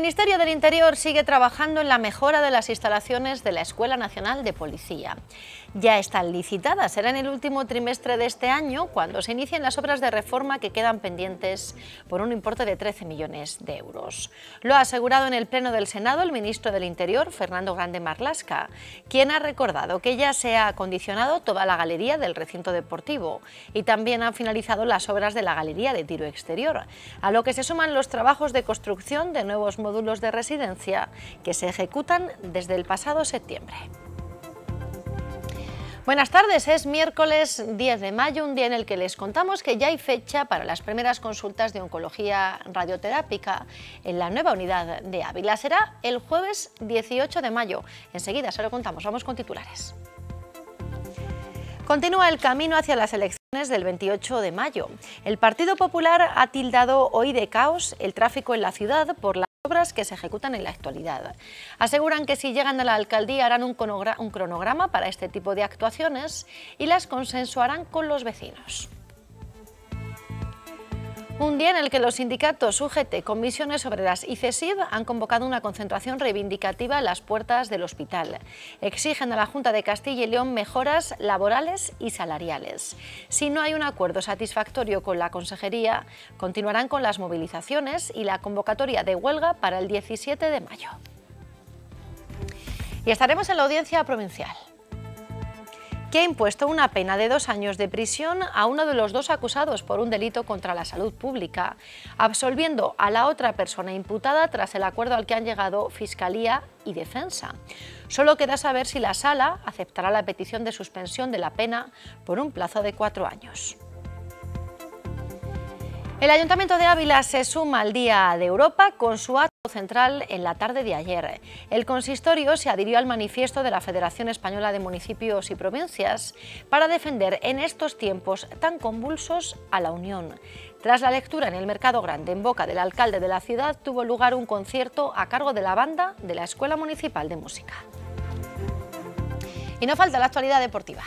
Ministerio del Interior sigue trabajando en la mejora de las instalaciones de la Escuela Nacional de Policía. Ya están licitadas, será en el último trimestre de este año cuando se inicien las obras de reforma que quedan pendientes por un importe de 13 millones de euros. Lo ha asegurado en el Pleno del Senado el ministro del Interior, Fernando Grande Marlasca, quien ha recordado que ya se ha acondicionado toda la galería del recinto deportivo y también han finalizado las obras de la galería de tiro exterior, a lo que se suman los trabajos de construcción de nuevos módulos módulos de residencia que se ejecutan desde el pasado septiembre. Buenas tardes, es miércoles 10 de mayo, un día en el que les contamos que ya hay fecha para las primeras consultas de oncología radioterápica en la nueva unidad de Ávila. Será el jueves 18 de mayo. Enseguida se lo contamos, vamos con titulares. Continúa el camino hacia las elecciones del 28 de mayo. El Partido Popular ha tildado hoy de caos el tráfico en la ciudad por la obras que se ejecutan en la actualidad. Aseguran que si llegan a la alcaldía harán un, cronograma para este tipo de actuaciones y las consensuarán con los vecinos. Un día en el que los sindicatos UGT, Comisiones sobre las CESIB han convocado una concentración reivindicativa a las puertas del hospital. Exigen a la Junta de Castilla y León mejoras laborales y salariales. Si no hay un acuerdo satisfactorio con la Consejería, continuarán con las movilizaciones y la convocatoria de huelga para el 17 de mayo. Y estaremos en la audiencia provincial que ha impuesto una pena de dos años de prisión a uno de los dos acusados por un delito contra la salud pública, absolviendo a la otra persona imputada tras el acuerdo al que han llegado Fiscalía y Defensa. Solo queda saber si la sala aceptará la petición de suspensión de la pena por un plazo de cuatro años. El Ayuntamiento de Ávila se suma al Día de Europa con su acto central en la tarde de ayer. El consistorio se adhirió al manifiesto de la Federación Española de Municipios y Provincias para defender en estos tiempos tan convulsos a la Unión. Tras la lectura en el Mercado Grande en boca del alcalde de la ciudad tuvo lugar un concierto a cargo de la banda de la Escuela Municipal de Música. Y no falta la actualidad deportiva.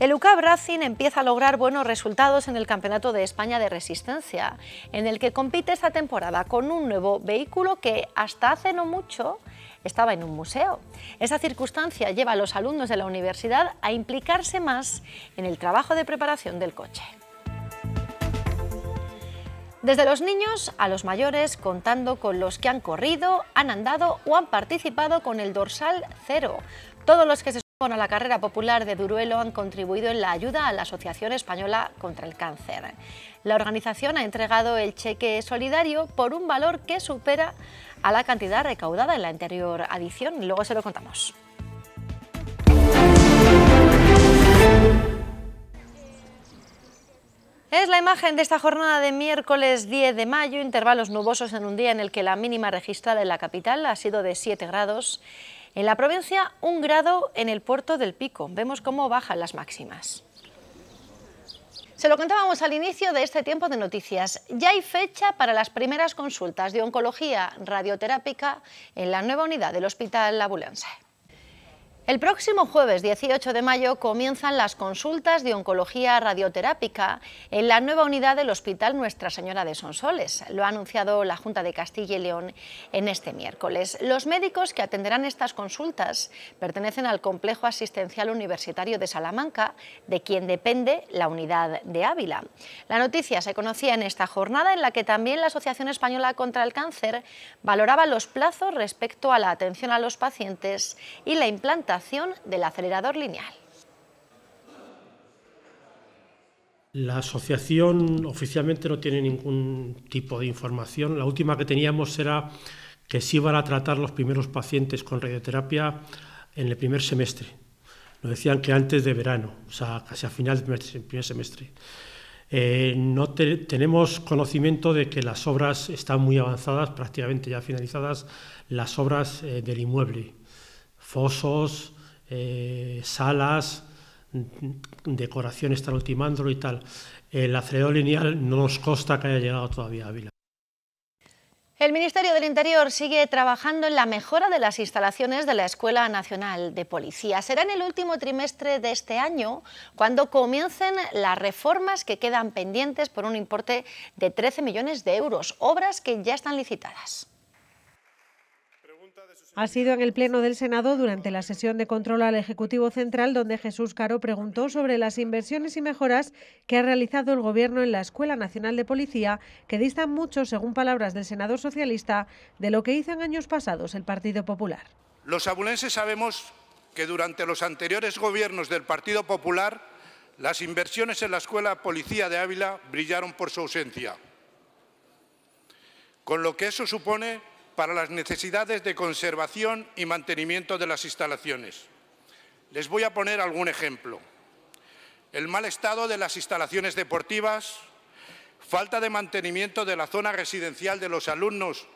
El UCAB Racing empieza a lograr buenos resultados en el Campeonato de España de Resistencia, en el que compite esta temporada con un nuevo vehículo que hasta hace no mucho estaba en un museo. Esa circunstancia lleva a los alumnos de la universidad a implicarse más en el trabajo de preparación del coche. Desde los niños a los mayores, contando con los que han corrido, han andado o han participado con el dorsal cero. Todos los que se bueno, la carrera popular de Duruelo han contribuido en la ayuda a la Asociación Española contra el Cáncer. La organización ha entregado el cheque solidario por un valor que supera a la cantidad recaudada en la anterior adición. Luego se lo contamos. Es la imagen de esta jornada de miércoles 10 de mayo, intervalos nubosos en un día en el que la mínima registrada en la capital ha sido de 7 grados en la provincia, un grado en el puerto del Pico. Vemos cómo bajan las máximas. Se lo contábamos al inicio de este tiempo de noticias. Ya hay fecha para las primeras consultas de oncología radioterápica en la nueva unidad del Hospital La el próximo jueves 18 de mayo comienzan las consultas de oncología radioterápica en la nueva unidad del Hospital Nuestra Señora de Sonsoles. Lo ha anunciado la Junta de Castilla y León en este miércoles. Los médicos que atenderán estas consultas pertenecen al Complejo Asistencial Universitario de Salamanca, de quien depende la unidad de Ávila. La noticia se conocía en esta jornada en la que también la Asociación Española contra el Cáncer valoraba los plazos respecto a la atención a los pacientes y la implantación del acelerador lineal. La asociación oficialmente no tiene ningún tipo de información. La última que teníamos era que se iban a tratar los primeros pacientes con radioterapia en el primer semestre. Nos decían que antes de verano, o sea, casi a final del primer semestre. Eh, no tenemos conocimiento de que las obras están muy avanzadas, prácticamente ya finalizadas, las obras eh, del inmueble fosos, eh, salas, decoraciones, está ultimándolo y tal. El acero lineal no nos consta que haya llegado todavía a Vila. El Ministerio del Interior sigue trabajando en la mejora de las instalaciones de la Escuela Nacional de Policía. Será en el último trimestre de este año cuando comiencen las reformas que quedan pendientes por un importe de 13 millones de euros, obras que ya están licitadas ha sido en el Pleno del Senado durante la sesión de control al Ejecutivo Central, donde Jesús Caro preguntó sobre las inversiones y mejoras que ha realizado el Gobierno en la Escuela Nacional de Policía, que distan mucho, según palabras del senador socialista, de lo que hizo en años pasados el Partido Popular. Los abulenses sabemos que durante los anteriores gobiernos del Partido Popular las inversiones en la Escuela Policía de Ávila brillaron por su ausencia, con lo que eso supone para las necesidades de conservación y mantenimiento de las instalaciones. Les voy a poner algún ejemplo. El mal estado de las instalaciones deportivas, falta de mantenimiento de la zona residencial de los alumnos.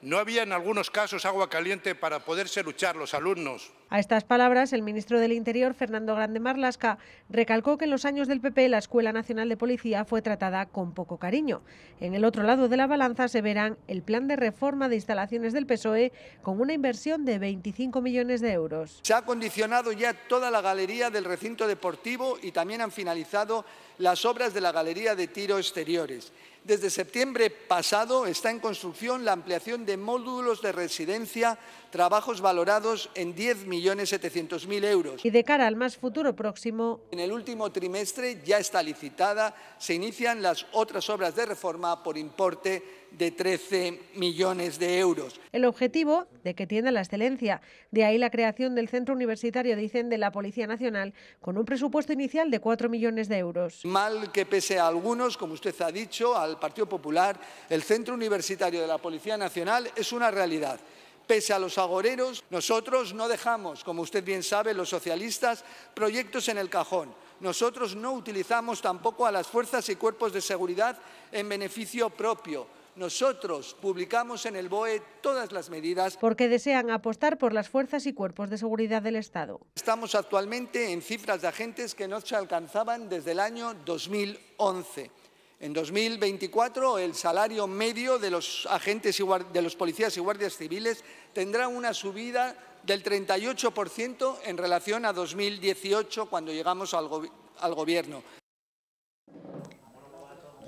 No había en algunos casos agua caliente para poderse luchar los alumnos. A estas palabras, el ministro del Interior, Fernando Grande Marlasca, recalcó que en los años del PP la Escuela Nacional de Policía fue tratada con poco cariño. En el otro lado de la balanza se verán el plan de reforma de instalaciones del PSOE con una inversión de 25 millones de euros. Se ha condicionado ya toda la galería del recinto deportivo y también han finalizado las obras de la galería de tiro exteriores. Desde septiembre pasado está en construcción la ampliación de módulos de residencia trabajos valorados en 10.700.000 euros. Y de cara al más futuro próximo. En el último trimestre ya está licitada, se inician las otras obras de reforma por importe de 13 millones de euros. El objetivo de que tienda la excelencia. De ahí la creación del Centro Universitario, dicen, de la Policía Nacional, con un presupuesto inicial de 4 millones de euros. Mal que pese a algunos, como usted ha dicho, al Partido Popular, el Centro Universitario de la Policía Nacional es una realidad. Pese a los agoreros, nosotros no dejamos, como usted bien sabe, los socialistas, proyectos en el cajón. Nosotros no utilizamos tampoco a las fuerzas y cuerpos de seguridad en beneficio propio. Nosotros publicamos en el BOE todas las medidas. Porque desean apostar por las fuerzas y cuerpos de seguridad del Estado. Estamos actualmente en cifras de agentes que no se alcanzaban desde el año 2011. En 2024, el salario medio de los, agentes de los policías y guardias civiles tendrá una subida del 38% en relación a 2018, cuando llegamos al Gobierno.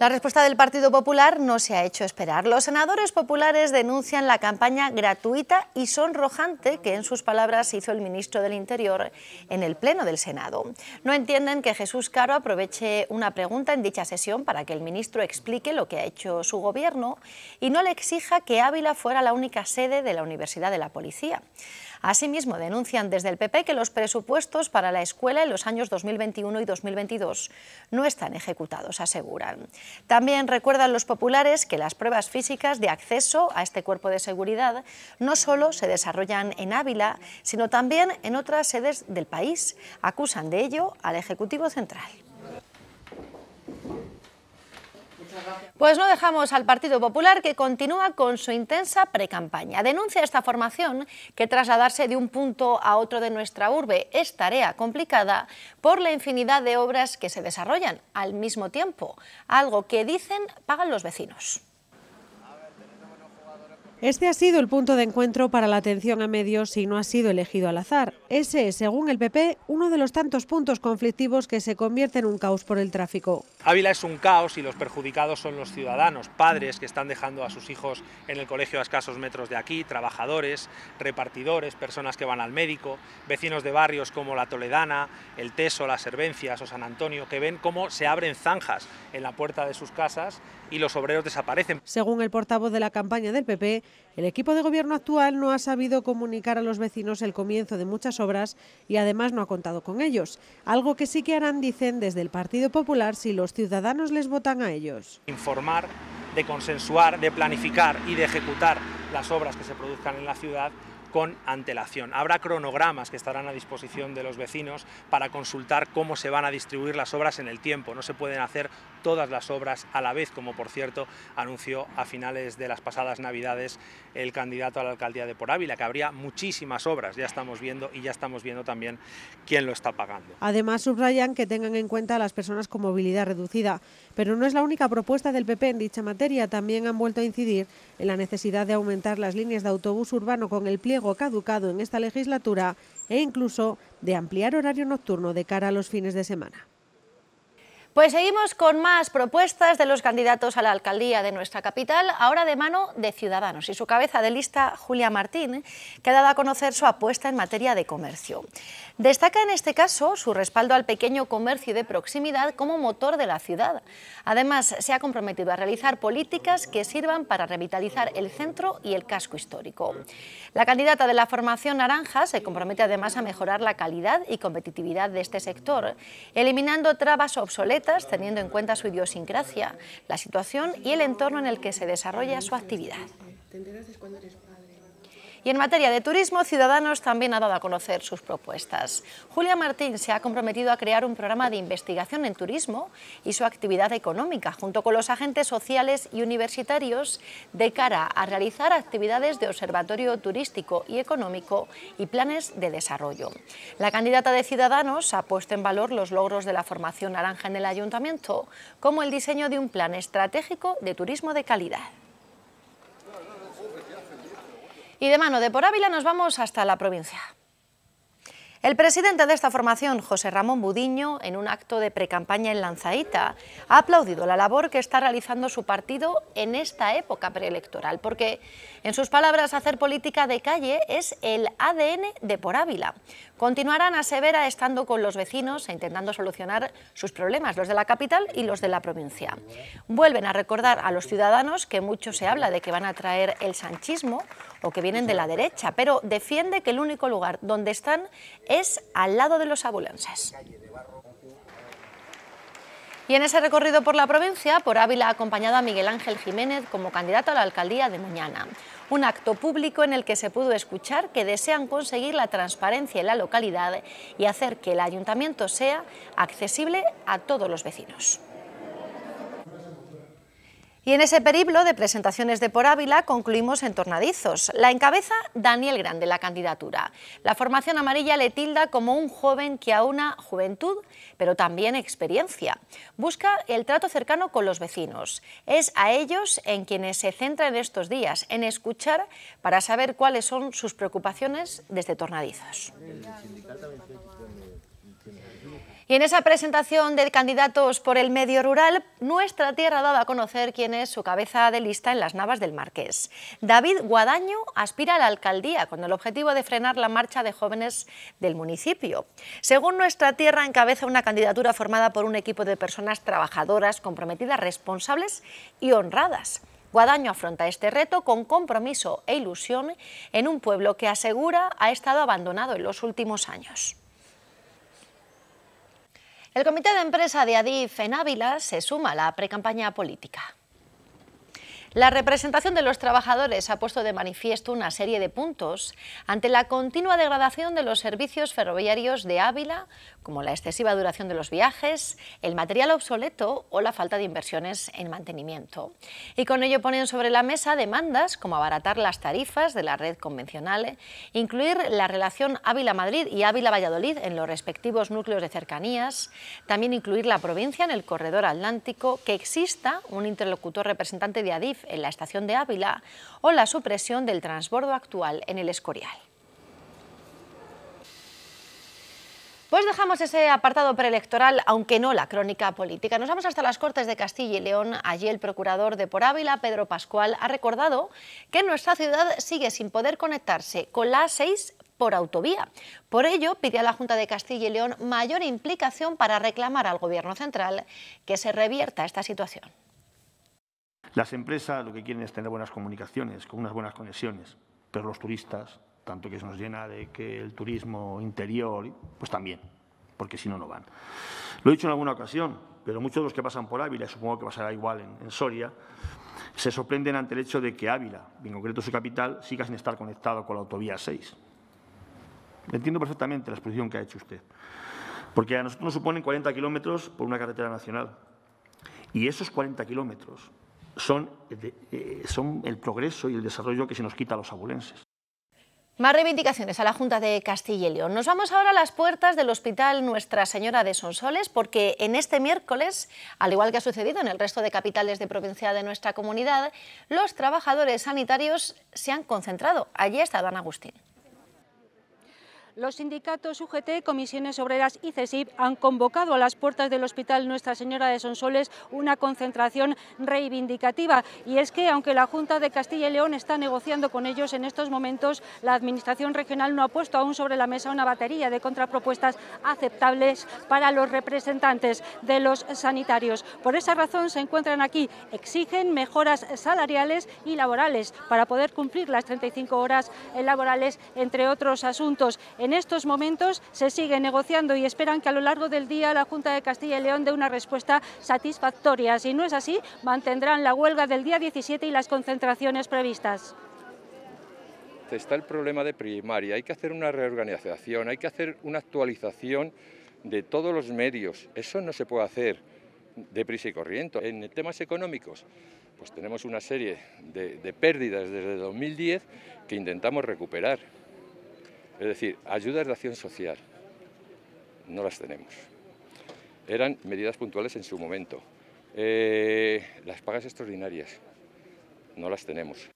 La respuesta del Partido Popular no se ha hecho esperar. Los senadores populares denuncian la campaña gratuita y sonrojante que en sus palabras hizo el ministro del Interior en el Pleno del Senado. No entienden que Jesús Caro aproveche una pregunta en dicha sesión para que el ministro explique lo que ha hecho su gobierno y no le exija que Ávila fuera la única sede de la Universidad de la Policía. Asimismo, denuncian desde el PP que los presupuestos para la escuela en los años 2021 y 2022 no están ejecutados, aseguran. También recuerdan los populares que las pruebas físicas de acceso a este cuerpo de seguridad no solo se desarrollan en Ávila, sino también en otras sedes del país. Acusan de ello al Ejecutivo Central. Pues no dejamos al Partido Popular que continúa con su intensa precampaña. Denuncia esta formación que trasladarse de un punto a otro de nuestra urbe es tarea complicada por la infinidad de obras que se desarrollan al mismo tiempo, algo que dicen pagan los vecinos. Este ha sido el punto de encuentro para la atención a medios y no ha sido elegido al azar. Ese es, según el PP, uno de los tantos puntos conflictivos que se convierte en un caos por el tráfico. Ávila es un caos y los perjudicados son los ciudadanos, padres que están dejando a sus hijos en el colegio a escasos metros de aquí, trabajadores, repartidores, personas que van al médico, vecinos de barrios como La Toledana, El Teso, Las Servencias o San Antonio, que ven cómo se abren zanjas en la puerta de sus casas y los obreros desaparecen. Según el portavoz de la campaña del PP, el equipo de gobierno actual no ha sabido comunicar a los vecinos el comienzo de muchas obras y además no ha contado con ellos, algo que sí que harán, dicen, desde el Partido Popular si los ciudadanos les votan a ellos. Informar, de consensuar, de planificar y de ejecutar las obras que se produzcan en la ciudad con antelación. Habrá cronogramas que estarán a disposición de los vecinos para consultar cómo se van a distribuir las obras en el tiempo. No se pueden hacer todas las obras a la vez, como por cierto anunció a finales de las pasadas Navidades el candidato a la alcaldía de Por Ávila, que habría muchísimas obras, ya estamos viendo y ya estamos viendo también quién lo está pagando. Además, subrayan que tengan en cuenta a las personas con movilidad reducida, pero no es la única propuesta del PP en dicha materia, también han vuelto a incidir en la necesidad de aumentar las líneas de autobús urbano con el pliego caducado en esta legislatura e incluso de ampliar horario nocturno de cara a los fines de semana. Pues seguimos con más propuestas de los candidatos a la alcaldía de nuestra capital, ahora de mano de Ciudadanos y su cabeza de lista, Julia Martín, que ha dado a conocer su apuesta en materia de comercio. Destaca en este caso su respaldo al pequeño comercio de proximidad como motor de la ciudad. Además, se ha comprometido a realizar políticas que sirvan para revitalizar el centro y el casco histórico. La candidata de la formación naranja se compromete además a mejorar la calidad y competitividad de este sector, eliminando trabas obsoletas teniendo en cuenta su idiosincrasia, la situación y el entorno en el que se desarrolla su actividad. Y en materia de turismo, Ciudadanos también ha dado a conocer sus propuestas. Julia Martín se ha comprometido a crear un programa de investigación en turismo y su actividad económica, junto con los agentes sociales y universitarios, de cara a realizar actividades de observatorio turístico y económico y planes de desarrollo. La candidata de Ciudadanos ha puesto en valor los logros de la formación naranja en el ayuntamiento, como el diseño de un plan estratégico de turismo de calidad. Y de mano de Por Ávila nos vamos hasta la provincia. El presidente de esta formación, José Ramón Budiño, en un acto de precampaña en Lanzaíta, ha aplaudido la labor que está realizando su partido en esta época preelectoral, porque, en sus palabras, hacer política de calle es el ADN de Por Ávila. Continuarán a Severa estando con los vecinos e intentando solucionar sus problemas, los de la capital y los de la provincia. Vuelven a recordar a los ciudadanos que mucho se habla de que van a traer el sanchismo, o que vienen de la derecha, pero defiende que el único lugar donde están es al lado de los abulenses. Y en ese recorrido por la provincia, por Ávila ha acompañado a Miguel Ángel Jiménez como candidato a la alcaldía de mañana, Un acto público en el que se pudo escuchar que desean conseguir la transparencia en la localidad y hacer que el ayuntamiento sea accesible a todos los vecinos. Y en ese periplo de presentaciones de Por Ávila concluimos en Tornadizos. La encabeza Daniel Grande, la candidatura. La formación amarilla le tilda como un joven que aúna juventud, pero también experiencia. Busca el trato cercano con los vecinos. Es a ellos en quienes se centra en estos días, en escuchar para saber cuáles son sus preocupaciones desde Tornadizos. Y en esa presentación de candidatos por el medio rural, Nuestra Tierra daba a conocer quién es su cabeza de lista en las navas del Marqués. David Guadaño aspira a la alcaldía con el objetivo de frenar la marcha de jóvenes del municipio. Según Nuestra Tierra, encabeza una candidatura formada por un equipo de personas trabajadoras, comprometidas, responsables y honradas. Guadaño afronta este reto con compromiso e ilusión en un pueblo que asegura ha estado abandonado en los últimos años. El comité de empresa de Adif en Ávila se suma a la precampaña política. La representación de los trabajadores ha puesto de manifiesto una serie de puntos ante la continua degradación de los servicios ferroviarios de Ávila, como la excesiva duración de los viajes, el material obsoleto o la falta de inversiones en mantenimiento. Y con ello ponen sobre la mesa demandas como abaratar las tarifas de la red convencional, incluir la relación Ávila-Madrid y Ávila-Valladolid en los respectivos núcleos de cercanías, también incluir la provincia en el corredor atlántico, que exista un interlocutor representante de ADIF en la estación de Ávila o la supresión del transbordo actual en el Escorial. Pues dejamos ese apartado preelectoral, aunque no la crónica política. Nos vamos hasta las Cortes de Castilla y León. Allí el procurador de Por Ávila, Pedro Pascual, ha recordado que nuestra ciudad sigue sin poder conectarse con la A6 por autovía. Por ello, pide a la Junta de Castilla y León mayor implicación para reclamar al Gobierno central que se revierta esta situación. Las empresas lo que quieren es tener buenas comunicaciones, con unas buenas conexiones, pero los turistas, tanto que se nos llena de que el turismo interior, pues también, porque si no, no van. Lo he dicho en alguna ocasión, pero muchos de los que pasan por Ávila, y supongo que pasará igual en, Soria, se sorprenden ante el hecho de que Ávila, en concreto su capital, siga sin estar conectado con la autovía 6. Entiendo perfectamente la exposición que ha hecho usted, porque a nosotros nos suponen 40 kilómetros por una carretera nacional. Y esos 40 kilómetros eh, son, el progreso y el desarrollo que se nos quita a los abulenses. Más reivindicaciones a la Junta de Castilla y León. Nos vamos ahora a las puertas del Hospital Nuestra Señora de Sonsoles porque en este miércoles, al igual que ha sucedido en el resto de capitales de provincia de nuestra comunidad, los trabajadores sanitarios se han concentrado. Allí está Don Agustín. Los sindicatos UGT, Comisiones Obreras y CESIP han convocado a las puertas del Hospital Nuestra Señora de Sonsoles una concentración reivindicativa. Y es que, aunque la Junta de Castilla y León está negociando con ellos en estos momentos, la Administración Regional no ha puesto aún sobre la mesa una batería de contrapropuestas aceptables para los representantes de los sanitarios. Por esa razón se encuentran aquí. Exigen mejoras salariales y laborales para poder cumplir las 35 horas laborales, entre otros asuntos. En estos momentos se sigue negociando y esperan que a lo largo del día la Junta de Castilla y León dé una respuesta satisfactoria. Si no es así, mantendrán la huelga del día 17 y las concentraciones previstas está el problema de primaria, hay que hacer una reorganización, hay que hacer una actualización de todos los medios, eso no se puede hacer deprisa y corriente. En temas económicos, pues tenemos una serie de, de pérdidas desde 2010 que intentamos recuperar. Es decir, ayudas de acción social no las tenemos. Eran medidas puntuales en su momento. Eh, las pagas extraordinarias no las tenemos.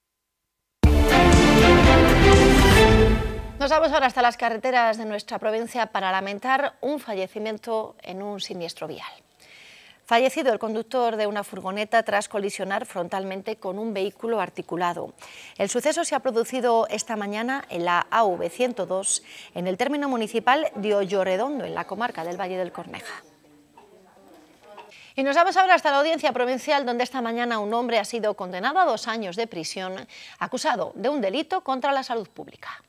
Nos vamos ahora hasta las carreteras de nuestra provincia para lamentar un fallecimiento en un siniestro vial fallecido el conductor de una furgoneta tras colisionar frontalmente con un vehículo articulado. El suceso se ha producido esta mañana en la AV102, en el término municipal de Redondo, en la comarca del Valle del Corneja. Y nos vamos ahora hasta la audiencia provincial donde esta mañana un hombre ha sido condenado a dos años de prisión acusado de un delito contra la salud pública.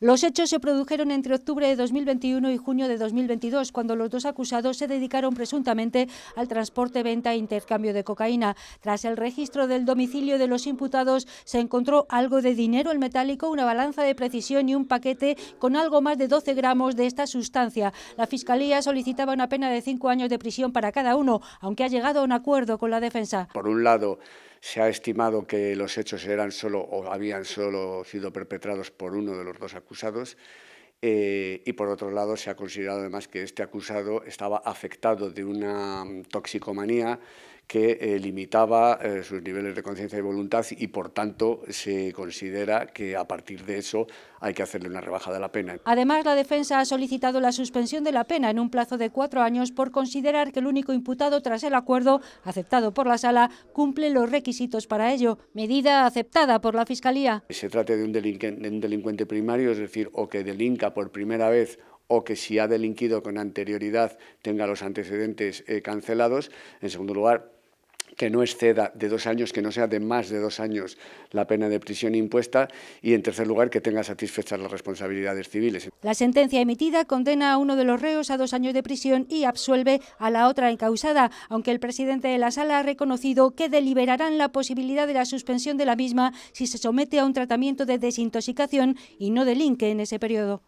Los hechos se produjeron entre octubre de 2021 y junio de 2022, cuando los dos acusados se dedicaron presuntamente al transporte, venta e intercambio de cocaína. Tras el registro del domicilio de los imputados, se encontró algo de dinero en metálico, una balanza de precisión y un paquete con algo más de 12 gramos de esta sustancia. La Fiscalía solicitaba una pena de cinco años de prisión para cada uno, aunque ha llegado a un acuerdo con la defensa. Por un lado, se ha estimado que los hechos eran solo o habían solo sido perpetrados por uno de los dos acusados eh, y por otro lado se ha considerado además que este acusado estaba afectado de una mm, toxicomanía que eh, limitaba eh, sus niveles de conciencia y voluntad y por tanto se considera que a partir de eso hay que hacerle una rebaja de la pena. Además, la defensa ha solicitado la suspensión de la pena en un plazo de cuatro años por considerar que el único imputado tras el acuerdo aceptado por la sala cumple los requisitos para ello, medida aceptada por la Fiscalía. Se trata de un delincuente primario, es decir, o que delinca por primera vez o que si ha delinquido con anterioridad tenga los antecedentes eh, cancelados. En segundo lugar, que no exceda de dos años, que no sea de más de dos años la pena de prisión impuesta y, en tercer lugar, que tenga satisfechas las responsabilidades civiles. La sentencia emitida condena a uno de los reos a dos años de prisión y absuelve a la otra encausada, aunque el presidente de la sala ha reconocido que deliberarán la posibilidad de la suspensión de la misma si se somete a un tratamiento de desintoxicación y no delinque en ese periodo.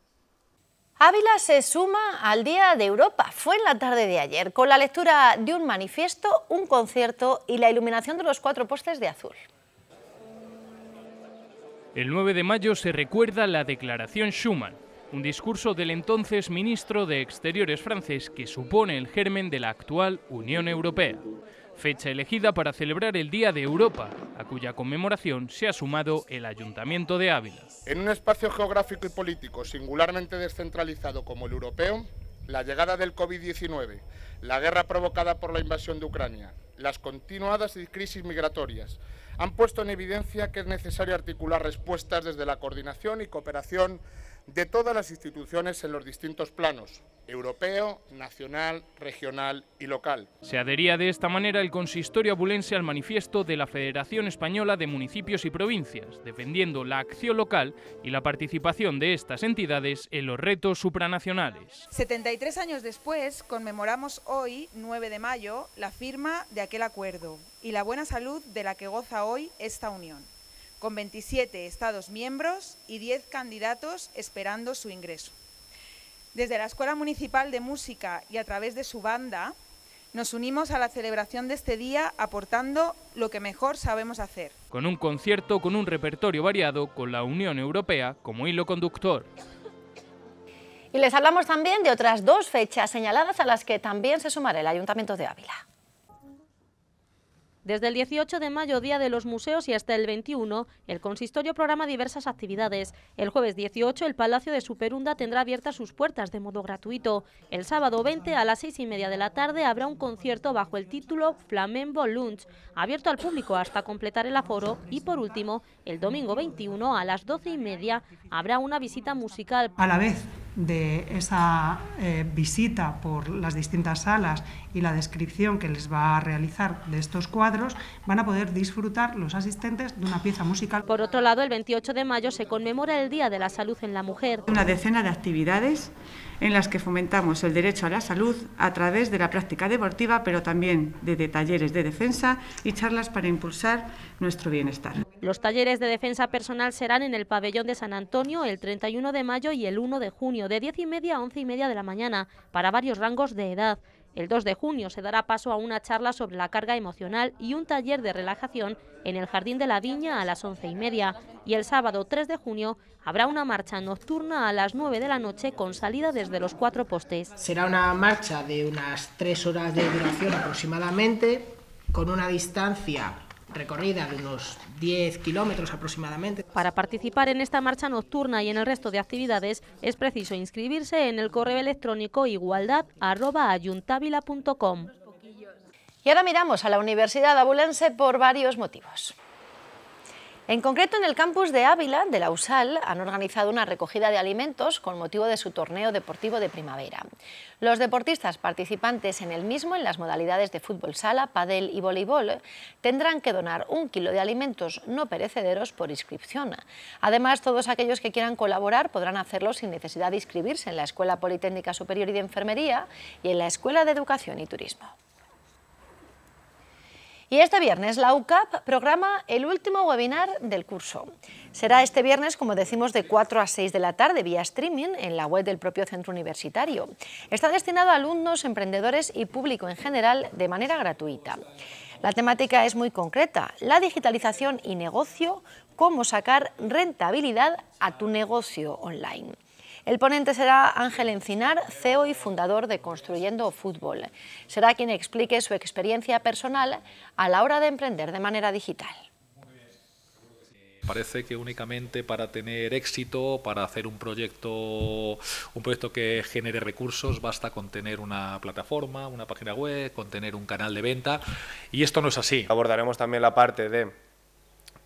Ávila se suma al Día de Europa. Fue en la tarde de ayer, con la lectura de un manifiesto, un concierto y la iluminación de los cuatro postes de azul. El 9 de mayo se recuerda la Declaración Schuman, un discurso del entonces ministro de Exteriores francés que supone el germen de la actual Unión Europea fecha elegida para celebrar el Día de Europa, a cuya conmemoración se ha sumado el Ayuntamiento de Ávila. En un espacio geográfico y político singularmente descentralizado como el europeo, la llegada del COVID-19, la guerra provocada por la invasión de Ucrania, las continuadas crisis migratorias, han puesto en evidencia que es necesario articular respuestas desde la coordinación y cooperación de todas las instituciones en los distintos planos, europeo, nacional, regional y local. Se adhería de esta manera el consistorio abulense al manifiesto de la Federación Española de Municipios y Provincias, defendiendo la acción local y la participación de estas entidades en los retos supranacionales. 73 años después, conmemoramos hoy, 9 de mayo, la firma de aquel acuerdo y la buena salud de la que goza hoy esta unión con 27 Estados miembros y 10 candidatos esperando su ingreso. Desde la Escuela Municipal de Música y a través de su banda, nos unimos a la celebración de este día aportando lo que mejor sabemos hacer. Con un concierto, con un repertorio variado, con la Unión Europea como hilo conductor. Y les hablamos también de otras dos fechas señaladas a las que también se sumará el Ayuntamiento de Ávila. Desde el 18 de mayo, Día de los Museos, y hasta el 21, el consistorio programa diversas actividades. El jueves 18, el Palacio de Superunda tendrá abiertas sus puertas de modo gratuito. El sábado 20, a las 6 y media de la tarde, habrá un concierto bajo el título Flamenco Lunch, abierto al público hasta completar el aforo. Y por último, el domingo 21, a las 12 y media, habrá una visita musical. A la vez de esa eh, visita por las distintas salas y la descripción que les va a realizar de estos cuadros, van a poder disfrutar los asistentes de una pieza musical. Por otro lado, el 28 de mayo se conmemora el Día de la Salud en la Mujer. Una decena de actividades en las que fomentamos el derecho a la salud a través de la práctica deportiva, pero también de talleres de defensa y charlas para impulsar nuestro bienestar. Los talleres de defensa personal serán en el pabellón de San Antonio el 31 de mayo y el 1 de junio, de 10 y media a 11 y media de la mañana, para varios rangos de edad. El 2 de junio se dará paso a una charla sobre la carga emocional y un taller de relajación en el Jardín de la Viña a las 11 y media. Y el sábado 3 de junio habrá una marcha nocturna a las 9 de la noche con salida desde los cuatro postes. Será una marcha de unas 3 horas de duración aproximadamente, con una distancia recorrida de unos 10 kilómetros aproximadamente. Para participar en esta marcha nocturna y en el resto de actividades es preciso inscribirse en el correo electrónico igualdad.ayuntavila.com. Y ahora miramos a la Universidad Abulense por varios motivos. En concreto, en el campus de Ávila, de la USAL, han organizado una recogida de alimentos con motivo de su torneo deportivo de primavera. Los deportistas participantes en el mismo, en las modalidades de fútbol sala, padel y voleibol, tendrán que donar un kilo de alimentos no perecederos por inscripción. Además, todos aquellos que quieran colaborar podrán hacerlo sin necesidad de inscribirse en la Escuela Politécnica Superior y de Enfermería y en la Escuela de Educación y Turismo. Y este viernes la UCAP programa el último webinar del curso. Será este viernes, como decimos, de 4 a 6 de la tarde vía streaming en la web del propio centro universitario. Está destinado a alumnos, emprendedores y público en general de manera gratuita. La temática es muy concreta, la digitalización y negocio, cómo sacar rentabilidad a tu negocio online. El ponente será Ángel Encinar, CEO y fundador de Construyendo Fútbol. Será quien explique su experiencia personal a la hora de emprender de manera digital. Parece que únicamente para tener éxito, para hacer un proyecto, un proyecto que genere recursos, basta con tener una plataforma, una página web, con tener un canal de venta. Y esto no es así. Abordaremos también la parte de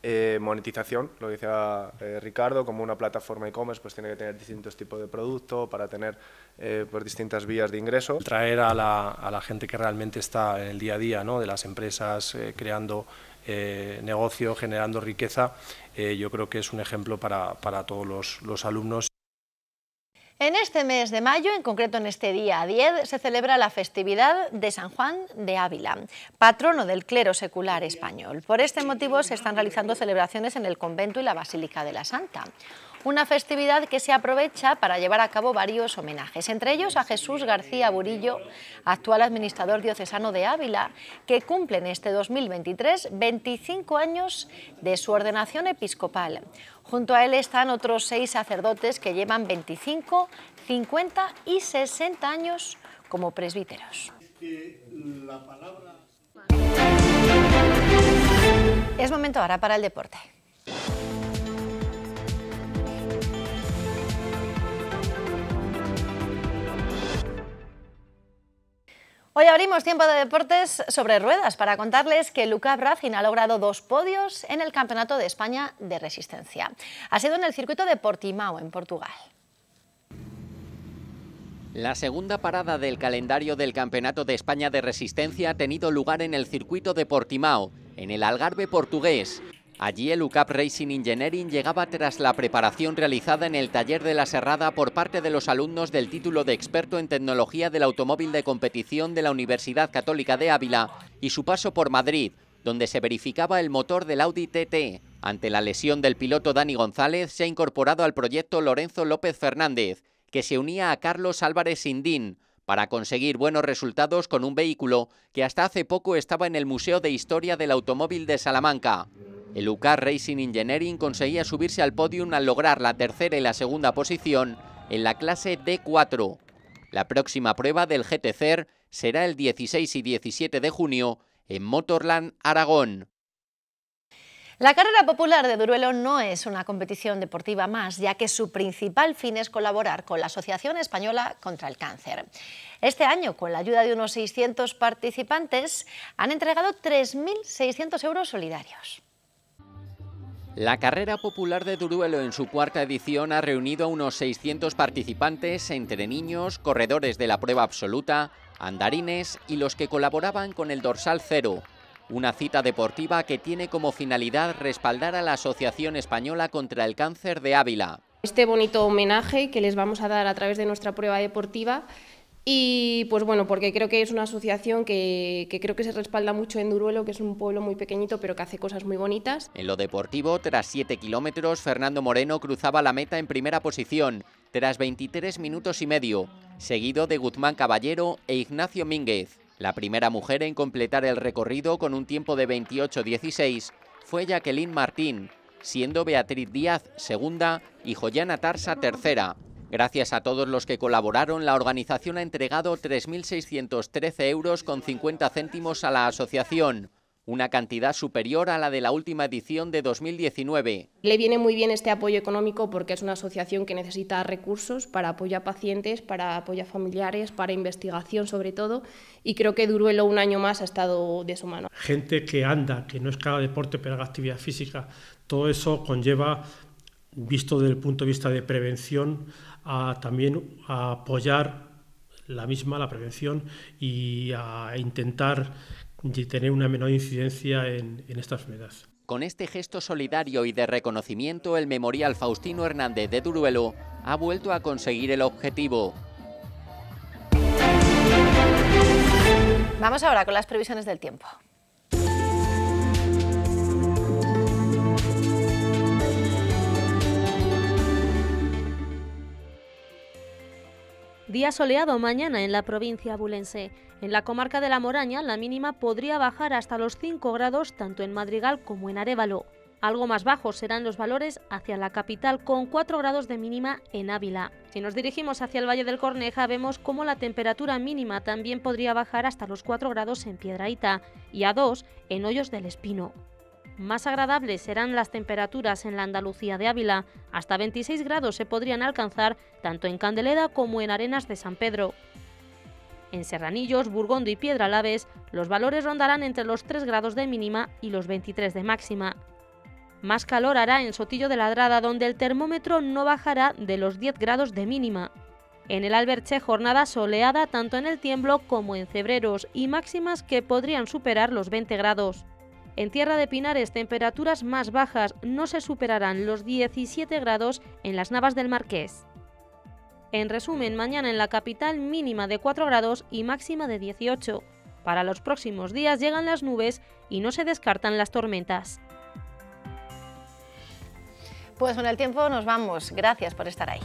eh, monetización, lo decía eh, Ricardo, como una plataforma e-commerce pues tiene que tener distintos tipos de producto para tener eh, pues distintas vías de ingreso. Traer a la, a la, gente que realmente está en el día a día ¿no? de las empresas creando negocio, generando riqueza, yo creo que es un ejemplo para, todos los, los alumnos. En este mes de mayo, en concreto en este día 10, se celebra la festividad de San Juan de Ávila, patrono del clero secular español. Por este motivo se están realizando celebraciones en el convento y la Basílica de la Santa una festividad que se aprovecha para llevar a cabo varios homenajes, entre ellos a Jesús García Burillo, actual administrador diocesano de Ávila, que cumple en este 2023 25 años de su ordenación episcopal. Junto a él están otros seis sacerdotes que llevan 25, 50 y 60 años como presbíteros. Es momento ahora para el deporte. Hoy abrimos tiempo de deportes sobre ruedas para contarles que Luca Bracin ha logrado dos podios en el Campeonato de España de Resistencia. Ha sido en el circuito de Portimao, en Portugal. La segunda parada del calendario del Campeonato de España de Resistencia ha tenido lugar en el circuito de Portimao, en el Algarve portugués. Allí el UCAP Racing Engineering llegaba tras la preparación realizada en el taller de la Serrada por parte de los alumnos del título de experto en tecnología del automóvil de competición de la Universidad Católica de Ávila y su paso por Madrid, donde se verificaba el motor del Audi TT. Ante la lesión del piloto Dani González, se ha incorporado al proyecto Lorenzo López Fernández, que se unía a Carlos Álvarez Sindín, para conseguir buenos resultados con un vehículo que hasta hace poco estaba en el Museo de Historia del Automóvil de Salamanca. El UK Racing Engineering conseguía subirse al podium al lograr la tercera y la segunda posición en la clase D4. La próxima prueba del GTCR será el 16 y 17 de junio en Motorland, Aragón. La carrera popular de Duruelo no es una competición deportiva más, ya que su principal fin es colaborar con la Asociación Española contra el Cáncer. Este año, con la ayuda de unos 600 participantes, han entregado 3.600 euros solidarios. La carrera popular de Duruelo en su cuarta edición ha reunido a unos 600 participantes entre niños, corredores de la prueba absoluta, andarines y los que colaboraban con el dorsal cero, una cita deportiva que tiene como finalidad respaldar a la Asociación Española contra el Cáncer de Ávila. Este bonito homenaje que les vamos a dar a través de nuestra prueba deportiva y pues bueno, porque creo que es una asociación que, creo que se respalda mucho en Duruelo, que es un pueblo muy pequeñito, pero que hace cosas muy bonitas. En lo deportivo, tras 7 kilómetros, Fernando Moreno cruzaba la meta en primera posición, tras 23 minutos y medio, seguido de Guzmán Caballero e Ignacio Mínguez. La primera mujer en completar el recorrido con un tiempo de 28.16 fue Jacqueline Martín, siendo Beatriz Díaz segunda y Joyana Tarsa tercera. Gracias a todos los que colaboraron, la organización ha entregado 3.613 euros con 50 céntimos a la asociación una cantidad superior a la de la última edición de 2019. Le viene muy bien este apoyo económico porque es una asociación que necesita recursos para apoyar a pacientes, para apoyar a familiares, para investigación sobre todo, y creo que Duruelo un año más ha estado de su mano. Gente que anda, que no es cada deporte, pero haga actividad física, todo eso conlleva, visto desde el punto de vista de prevención, también apoyar la misma, la prevención, y a intentar y tener una menor incidencia en, estas esta Con este gesto solidario y de reconocimiento, el Memorial Faustino Hernández de Duruelo ha vuelto a conseguir el objetivo. Vamos ahora con las previsiones del tiempo. Día soleado mañana en la provincia abulense. En la comarca de La Moraña la mínima podría bajar hasta los 5 grados tanto en Madrigal como en Arevalo. Algo más bajos serán los valores hacia la capital con 4 grados de mínima en Ávila. Si nos dirigimos hacia el Valle del Corneja vemos cómo la temperatura mínima también podría bajar hasta los 4 grados en Piedraíta y a 2 en Hoyos del Espino. Más agradables serán las temperaturas en la Andalucía de Ávila. Hasta 26 grados se podrían alcanzar tanto en Candeleda como en Arenas de San Pedro. En Serranillos, Burgondo y Piedra Piedralaves, los valores rondarán entre los 3 grados de mínima y los 23 de máxima. Más calor hará en Sotillo de Ladrada, donde el termómetro no bajará de los 10 grados de mínima. En el Alberche, jornada soleada tanto en el tiemblo como en Cebreros y máximas que podrían superar los 20 grados. En Tierra de Pinares, temperaturas más bajas no se superarán los 17 grados en las Navas del Marqués. En resumen, mañana en la capital mínima de 4 grados y máxima de 18. Para los próximos días llegan las nubes y no se descartan las tormentas. Pues con el tiempo nos vamos. Gracias por estar ahí.